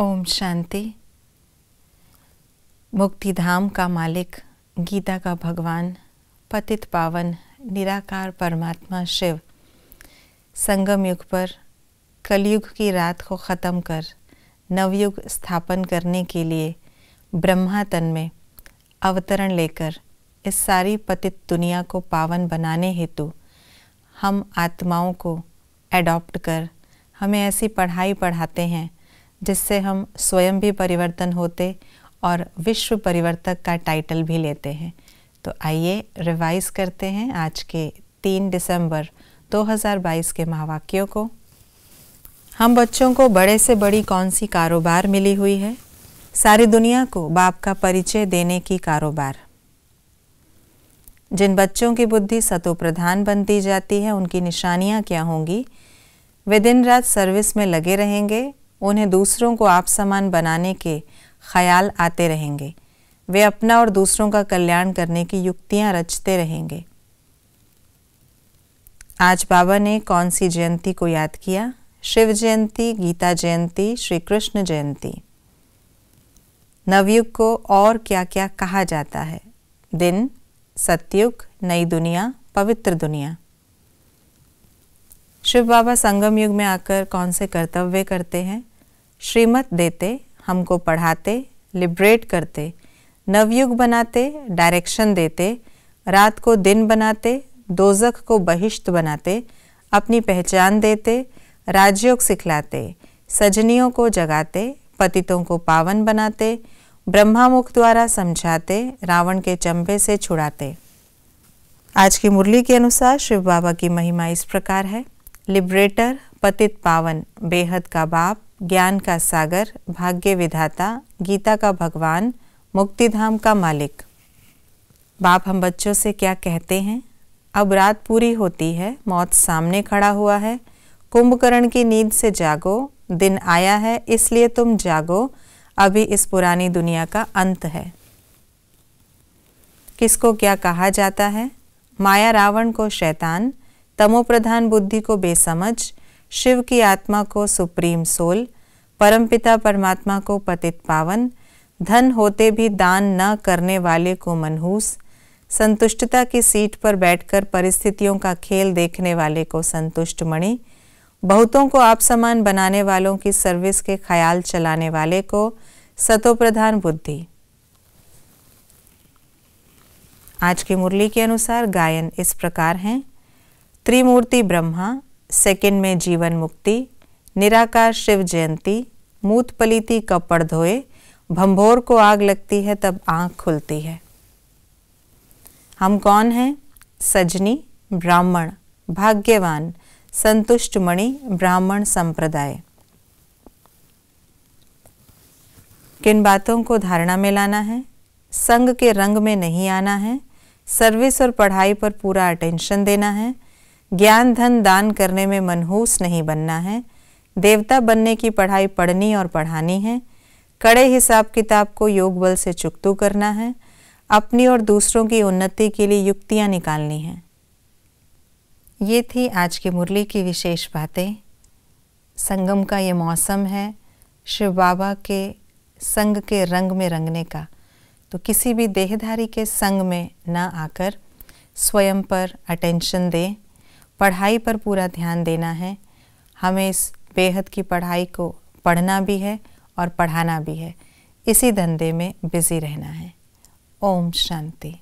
ओम शांति मुक्ति धाम का मालिक गीता का भगवान पतित पावन निराकार परमात्मा शिव संगम युग पर कलयुग की रात को ख़त्म कर नवयुग स्थापन करने के लिए ब्रह्मा तन में अवतरण लेकर इस सारी पतित दुनिया को पावन बनाने हेतु हम आत्माओं को एडॉप्ट कर हमें ऐसी पढ़ाई पढ़ाते हैं जिससे हम स्वयं भी परिवर्तन होते और विश्व परिवर्तक का टाइटल भी लेते हैं तो आइए रिवाइज करते हैं आज के 3 दिसंबर 2022 के महावाक्यों को हम बच्चों को बड़े से बड़ी कौन सी कारोबार मिली हुई है सारी दुनिया को बाप का परिचय देने की कारोबार जिन बच्चों की बुद्धि सतोप्रधान बनती जाती है उनकी निशानियाँ क्या होंगी वे दिन रात सर्विस में लगे रहेंगे उन्हें दूसरों को आप समान बनाने के ख्याल आते रहेंगे वे अपना और दूसरों का कल्याण करने की युक्तियां रचते रहेंगे आज बाबा ने कौन सी जयंती को याद किया शिव जयंती गीता जयंती श्री कृष्ण जयंती नवयुग को और क्या क्या कहा जाता है दिन सत्युग नई दुनिया पवित्र दुनिया शिव बाबा संगम युग में आकर कौन से कर्तव्य करते हैं श्रीमत देते हमको पढ़ाते लिबरेट करते नवयुग बनाते डायरेक्शन देते रात को दिन बनाते दोजख को बहिष्ट बनाते अपनी पहचान देते राजयोग सिखलाते सजनियों को जगाते पतितों को पावन बनाते ब्रह्मामुख द्वारा समझाते रावण के चंबे से छुड़ाते आज की मुरली के अनुसार शिव बाबा की महिमा इस प्रकार है लिबरेटर पतित पावन बेहद का बाप ज्ञान का सागर भाग्य विधाता गीता का भगवान मुक्तिधाम का मालिक बाप हम बच्चों से क्या कहते हैं अब रात पूरी होती है मौत सामने खड़ा हुआ है कुंभकर्ण की नींद से जागो दिन आया है इसलिए तुम जागो अभी इस पुरानी दुनिया का अंत है किसको क्या कहा जाता है माया रावण को शैतान तमोप्रधान बुद्धि को बेसमझ शिव की आत्मा को सुप्रीम सोल परमपिता परमात्मा को पतित पावन धन होते भी दान न करने वाले को मनहूस संतुष्टता की सीट पर बैठकर परिस्थितियों का खेल देखने वाले को संतुष्ट मणि बहुतों को आप समान बनाने वालों की सर्विस के ख्याल चलाने वाले को सतोप्रधान बुद्धि आज की मुरली के अनुसार गायन इस प्रकार हैं त्रिमूर्ति ब्रह्मा सेकेंड में जीवन मुक्ति निराकार शिव जयंती मूत पलीती कपड़ धोए भंभोर को आग लगती है तब आंख खुलती है हम कौन हैं सजनी ब्राह्मण भाग्यवान संतुष्ट मणि ब्राह्मण संप्रदाय किन बातों को धारणा में लाना है संग के रंग में नहीं आना है सर्विस और पढ़ाई पर पूरा अटेंशन देना है ज्ञान धन दान करने में मनहूस नहीं बनना है देवता बनने की पढ़ाई पढ़नी और पढ़ानी है कड़े हिसाब किताब को योग बल से चुकतू करना है अपनी और दूसरों की उन्नति के लिए युक्तियाँ निकालनी हैं ये थी आज की मुरली की विशेष बातें संगम का ये मौसम है शिव बाबा के संग के रंग में रंगने का तो किसी भी देहधारी के संग में ना आकर स्वयं पर अटेंशन दें पढ़ाई पर पूरा ध्यान देना है हमें इस बेहद की पढ़ाई को पढ़ना भी है और पढ़ाना भी है इसी धंधे में बिज़ी रहना है ओम शांति